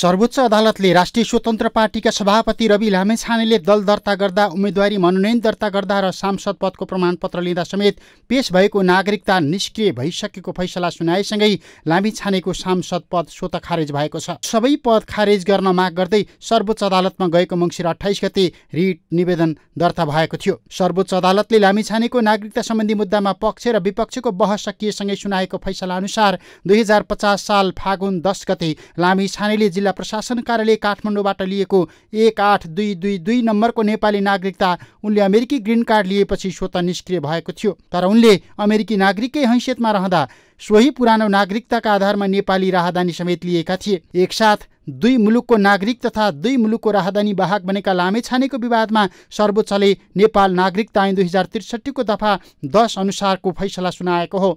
सर्वोच्च अदालतले राष्ट्रिय स्वतन्त्र पार्टीका सभापति रवि लामेछानेले दल दर्ता गर्दा उम्मेदवारी मनोनयन दर्ता गर्दा र सांसद पदको प्रमाणपत्र लिँदा समेत पेश भएको नागरिकता निष्क्रिय भइसकेको फैसला सुनाएसँगै लामेछानेको सांसद पद स्वत खारेज भएको छ सबै पद खारेज गर्न माग गर्दै सर्वोच्च अदालतमा गएको मङ्सिर अठाइस गते रिट निवेदन दर्ता भएको थियो सर्वोच्च अदालतले लामेछानेको नागरिकता सम्बन्धी मुद्दामा पक्ष र विपक्षको बहस सकिएसँगै सुनाएको फैसला अनुसार दुई हजार पचास साल फागुन दस गते लामेछानेले जिल्ला प्रशासन कार्यालय काठमाडौँबाट लिएको एक आठ दुई दुई दुई नम्बरको नेपाली नागरिकता उनले अमेरिकी ग्रिन कार्ड लिएपछि स्वत निष्क्रिय भएको थियो तर उनले अमेरिकी नागरिकै हैसियतमा रहँदा सोही पुरानो नागरिकताका आधारमा नेपाली राहदानी समेत लिएका थिए एकसाथ दुई मुलुकको नागरिक तथा दुई मुलुकको राहदानी वाहक बनेका लामे छानेको विवादमा सर्वोच्चले नेपाल नागरिकता ऐन दुई हजार त्रिसठीको दफा दस अनुसारको फैसला सुनाएको हो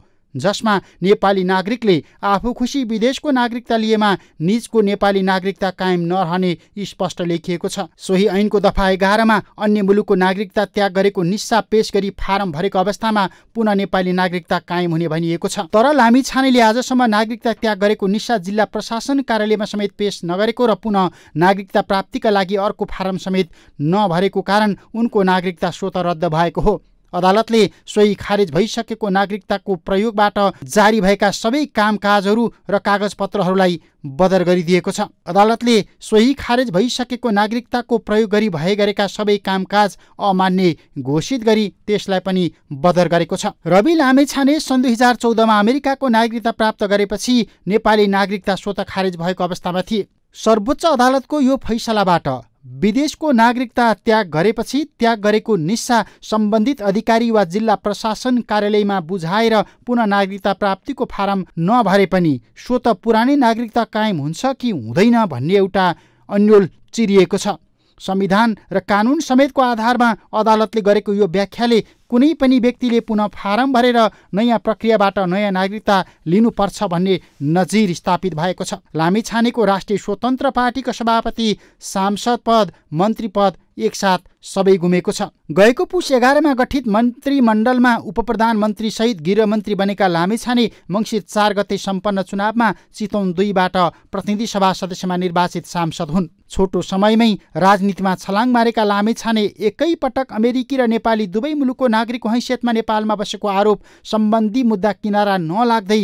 जसमा नेपाली नागरिकले आफू खुसी विदेशको नागरिकता लिएमा निजको नेपाली नागरिकता कायम नरहने स्पष्ट लेखिएको छ सोही ऐनको दफा एघारमा अन्य मुलुकको नागरिकता त्याग गरेको निस्सा पेश गरी फारम भरेको अवस्थामा पुनः नेपाली नागरिकता कायम हुने भनिएको छ तर लामी छानेले आजसम्म नागरिकता त्याग गरेको निस्सा जिल्ला प्रशासन कार्यालयमा समेत पेश नगरेको र पुनः नागरिकता प्राप्तिका लागि अर्को फारम समेत नभरेको कारण उनको नागरिकता स्वत रद्द भएको हो अदालतले सोही खारेज भइसकेको नागरिकताको प्रयोगबाट जारी भएका सबै कामकाजहरू र कागजपत्रहरूलाई बदर गरिदिएको छ अदालतले सोही खारेज भइसकेको नागरिकताको प्रयोग गरी भए गरेका सबै कामकाज अमान्य घोषित गरी त्यसलाई पनि बदर गरेको छ रवि लामेछाने सन् दुई हजार चौधमा अमेरिकाको नागरिकता प्राप्त गरेपछि नेपाली नागरिकता स्वत खारेज भएको अवस्थामा थिए सर्वोच्च अदालतको यो फैसलाबाट विदेशको नागरिकता त्याग गरेपछि त्याग गरेको निस्सा सम्बन्धित अधिकारी वा जिल्ला प्रशासन कार्यालयमा बुझाएर पुनः नागरिकता प्राप्तिको फारम नभरे पनि सो त पुरानै नागरिकता कायम हुन्छ कि हुँदैन भन्ने एउटा अन्यल चिरिएको छ संविधान र कानुन समेतको आधारमा अदालतले गरेको यो व्याख्याले कुनै पनि व्यक्तिले पुनः फारम भरेर नयाँ प्रक्रियाबाट नयाँ नागरिकता लिनुपर्छ भन्ने नजिर स्थापित भएको छ लामिछानेको राष्ट्रिय स्वतन्त्र पार्टीको सभापति सांसद पद मन्त्री पद एकसाथ सबै गुमेको छ गएको पुष एघारमा गठित मन्त्रीमण्डलमा उपप्रधानमन्त्री सहित गृहमन्त्री बनेका लामेछाने मङ्सिर चार गते सम्पन्न चुनावमा चितौन दुईबाट प्रतिनिधि सभा सदस्यमा निर्वाचित सांसद हुन् छोटो समयमै राजनीतिमा छलाङ मारेका लामेछाने एकैपटक अमेरिकी र नेपाली दुवै मुलुकको नागरिकको हैसियतमा नेपालमा बसेको आरोप सम्बन्धी मुद्दा किनारा नलाग्दै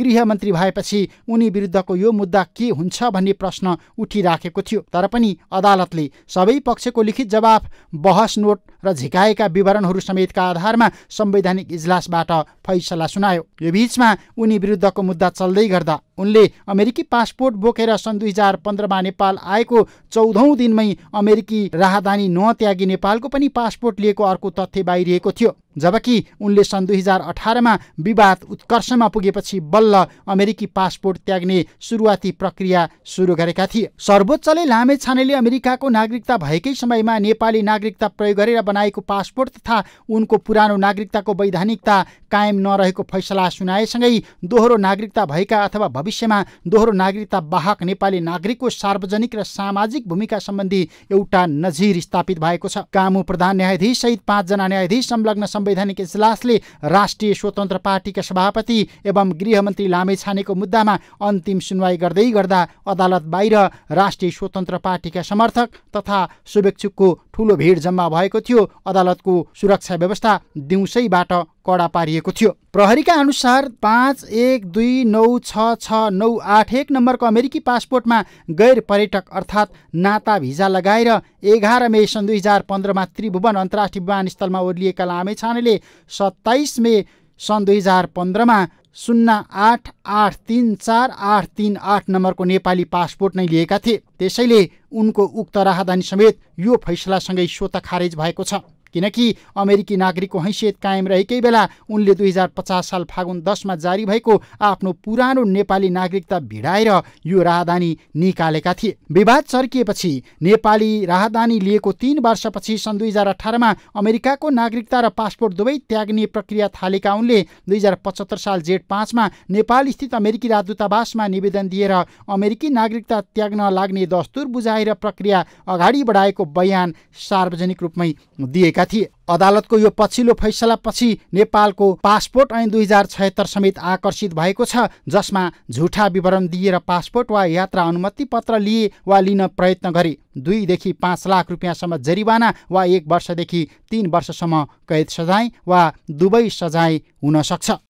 गृहमन्त्री भएपछि उनी विरुद्धको यो मुद्दा के हुन्छ भन्ने प्रश्न उठिराखेको थियो तर पनि अदालतले सबै पक्षको लिखित जवाफ बहस नोट र झिकाएका विवरणहरू समेतका आधारमा संवैधानिक इजलासबाट फैसला सुनायो यो बिचमा उनी विरुद्धको मुद्दा चल्दै गर्दा उनले अमेरिकी पासपोर्ट बोकेर सन् दुई हजार पन्ध्रमा नेपाल आएको चौधौँ दिनमै अमेरिकी राहदानी नत्यागी नेपालको पनि पासपोर्ट लिएको अर्को तथ्य बाहिरिएको थियो जबकि उनले सन् दुई हजार अठारमा विवाद उत्कर्षमा पुगेपछि बल्ल अमेरिकी पासपोर्ट त्याग्ने सुरुवाती प्रक्रिया सुरु गरेका थिए सर्वोच्चले लामे छानेले अमेरिकाको नागरिकता भएकै समयमा नेपाली नागरिकता प्रयोग गरेर बनाएको पासपोर्ट तथा उनको पुरानो नागरिकताको वैधानिकता कायम नरहेको फैसला सुनाएसँगै दोहोरो नागरिकता भएका अथवा भविष्यमा दोहोरो नागरिकता बाहक नेपाली नागरिकको सार्वजनिक र सामाजिक भूमिका सम्बन्धी एउटा नजिर स्थापित भएको छ कामु प्रधान न्यायाधीश सहित पाँचजना न्यायाधीश संलग्न संवैधानिक इजलासले राष्ट्रिय स्वतन्त्र पार्टीका सभापति एवं गृहमन्त्री लामेछानेको मुद्दामा अन्तिम सुनवाई गर्दै गर्दा अदालत बाहिर राष्ट्रिय स्वतन्त्र पार्टीका समर्थक तथा शुभेच्छुकको ठुलो भिड जम्मा भएको थियो अदालतको सुरक्षा व्यवस्था दिउँसैबाट कडा पारिएको थियो प्रहरीका अनुसार पाँच एक दुई नौ छ छ नौ आठ एक नम्बरको अमेरिकी पासपोर्टमा गैर पर्यटक अर्थात् नाता भिजा लगाएर एघार मे सन् दुई हजार पन्ध्रमा त्रिभुवन अन्तर्राष्ट्रिय विमानस्थलमा ओर्लिएका लामे छानेले सत्ताइस मे सन् दुई हजार पन्ध्रमा शून्य आठ आठ तिन चार आठ तिन आठ नम्बरको नेपाली पासपोर्ट नै लिएका थिए त्यसैले उनको उक्त राहदानी समेत यो फैसलासँगै स्वत खारेज भएको छ किनकि अमेरिकी नागरिकको हैसियत कायम रहेकै बेला उनले दुई हजार पचास साल फागुन दसमा जारी भएको आफ्नो पुरानो नेपाली नागरिकता भिडाएर यो राहदानी निकालेका थिए विवाद चर्किएपछि नेपाली राहदानी लिएको तीन वर्षपछि सन् दुई हजार अठारमा अमेरिकाको नागरिकता र पासपोर्ट दुवै त्याग्ने प्रक्रिया थालेका उनले दुई हजार पचहत्तर साल जेठ पाँचमा नेपाल स्थित अमेरिकी राजदूतावासमा निवेदन दिएर अमेरिकी नागरिकता त्याग्न लाग्ने दस्तुर बुझाएर प्रक्रिया अगाडि बढाएको बयान सार्वजनिक रूपमै दिए गरेका थिए अदालतको यो पछिल्लो फैसलापछि नेपालको पासपोर्ट ऐन दुई हजार छयत्तर समेत आकर्षित भएको छ जसमा झुठा विवरण दिएर पासपोर्ट वा यात्रा अनुमति पत्र लिए वा लिन प्रयत्न गरे दुईदेखि पाँच लाख रुपियाँसम्म जरिवाना वा एक वर्षदेखि तिन वर्षसम्म कैद सजाय वा दुवै सजाय हुन सक्छ